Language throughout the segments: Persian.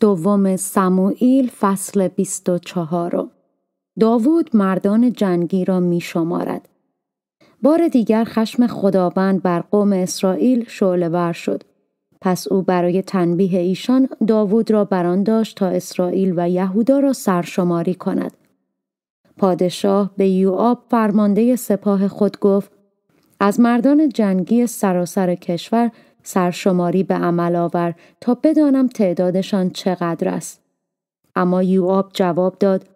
دوم سموئیل فصل 24 داوود مردان جنگی را می شمارد. بار دیگر خشم خداوند بر قوم اسرائیل شعله ور شد. پس او برای تنبیه ایشان داوود را بران داشت تا اسرائیل و یهودا را سرشماری کند. پادشاه به یوآب فرمانده سپاه خود گفت از مردان جنگی سراسر کشور سرشماری به عمل آور تا بدانم تعدادشان چقدر است. اما یوآب جواب داد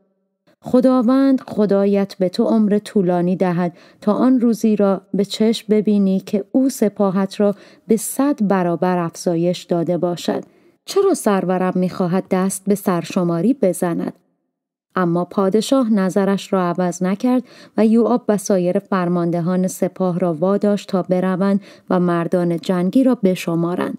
خداوند خدایت به تو عمر طولانی دهد تا آن روزی را به چشم ببینی که او سپاهت را به صد برابر افزایش داده باشد. چرا سرورم میخواهد دست به سرشماری بزند اما پادشاه نظرش را عوض نکرد و یوآب و سایر فرماندهان سپاه را واداشت تا بروند و مردان جنگی را بشمارند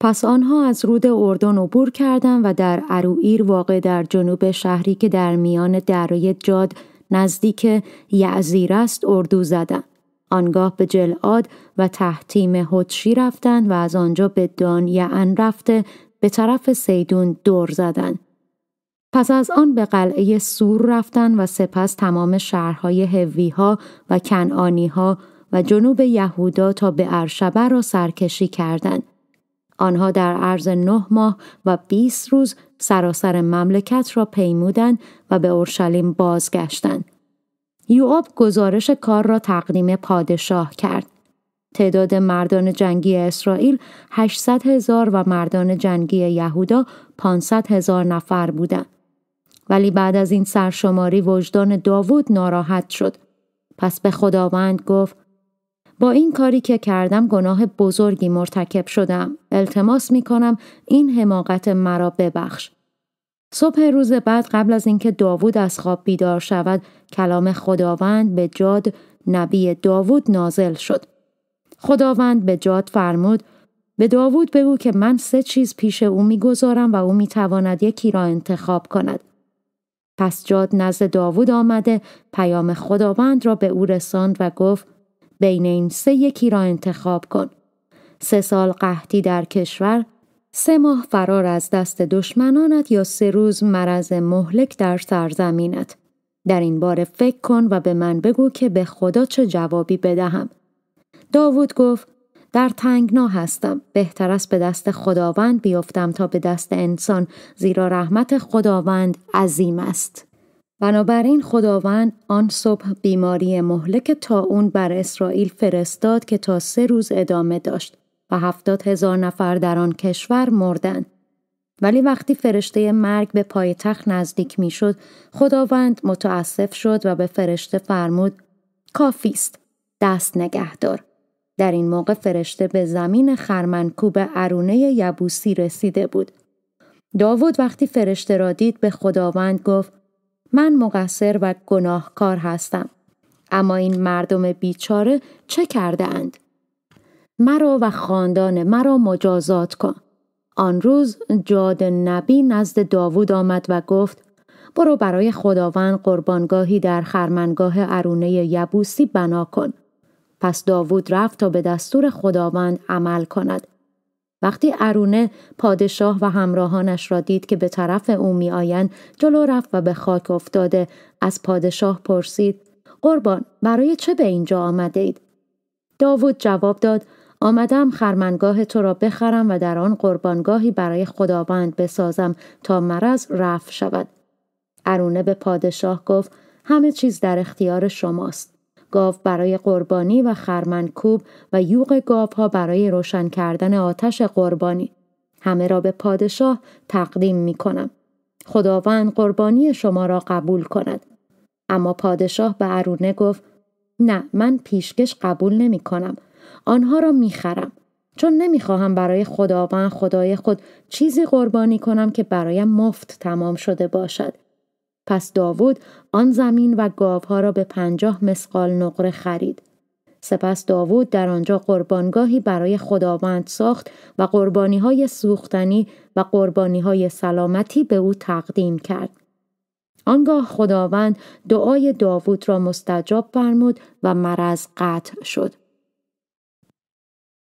پس آنها از رود اردن عبور کردند و در اروئیر واقع در جنوب شهری که در میان دره جاد نزدیک یعزیر است اردو زدند آنگاه به جلعاد و تحتیم هدشی رفتند و از آنجا به دان یعن رفته به طرف سیدون دور زدند پس از آن به قلعه سور رفتن و سپس تمام شهرهای هویها و کنعانیها و جنوب یهودا تا به ارشبه را سرکشی کردند. آنها در عرض نه ماه و 20 روز سراسر مملکت را پیمودند و به اورشلیم بازگشتند. یوآب گزارش کار را تقدیم پادشاه کرد. تعداد مردان جنگی اسرائیل 800 هزار و مردان جنگی یهودا 500 هزار نفر بودند. ولی بعد از این سرشماری وجدان داوود ناراحت شد. پس به خداوند گفت با این کاری که کردم گناه بزرگی مرتکب شدم. التماس می کنم این حماقت مرا ببخش. صبح روز بعد قبل از اینکه داوود از خواب بیدار شود کلام خداوند به جاد نبی داوود نازل شد. خداوند به جاد فرمود به داوود بگو که من سه چیز پیش او میگذارم و او میتواند یکی را انتخاب کند. پس جاد نزد داوود آمده پیام خداوند را به او رساند و گفت بین این سه یکی را انتخاب کن. سه سال قحطی در کشور، سه ماه فرار از دست دشمنانت یا سه روز مرض مهلک در سرزمینت. در این بار فکر کن و به من بگو که به خدا چه جوابی بدهم. داوود گفت در تنگنا هستم بهتر است به دست خداوند بیفتم تا به دست انسان زیرا رحمت خداوند عظیم است بنابراین خداوند آن صبح بیماری مهلک تا اون بر اسرائیل فرستاد که تا سه روز ادامه داشت و هفتاد هزار نفر در آن کشور مردند. ولی وقتی فرشته مرگ به پایتخت نزدیک میشد خداوند متاسف شد و به فرشته فرمود کافی است دست نگهدار در این موقع فرشته به زمین خرمنکوب ارونه یبوسی رسیده بود. داوود وقتی فرشته را دید به خداوند گفت من مقصر و گناهکار هستم. اما این مردم بیچاره چه کرده اند؟ مرا و خاندان مرا مجازات کن. آن روز جاد نبی نزد داوود آمد و گفت برو برای خداوند قربانگاهی در خرمنگاه ارونه یبوسی بنا کن. پس داوود رفت تا به دستور خداوند عمل کند. وقتی عرونه پادشاه و همراهانش را دید که به طرف او میآیند جلو رفت و به خاک افتاده از پادشاه پرسید قربان برای چه به اینجا آمده اید؟ داوود جواب داد آمدم خرمنگاه تو را بخرم و در آن قربانگاهی برای خداوند بسازم تا مرض رفع شود. عرونه به پادشاه گفت همه چیز در اختیار شماست. گاو برای قربانی و خرمنکوب و یوغ ها برای روشن کردن آتش قربانی. همه را به پادشاه تقدیم می کنم. خداوند قربانی شما را قبول کند. اما پادشاه به عرونه گفت نه من پیشکش قبول نمی کنم. آنها را می خرم. چون نمی خواهم برای خداوند خدای خود چیزی قربانی کنم که برایم مفت تمام شده باشد پس داوود آن زمین و گاوها را به پنجاه مسقال نقره خرید. سپس داوود در آنجا قربانگاهی برای خداوند ساخت و قربانی های سوختنی و قربانی های سلامتی به او تقدیم کرد. آنگاه خداوند دعای داوود را مستجاب فرمود و مرض قطع شد.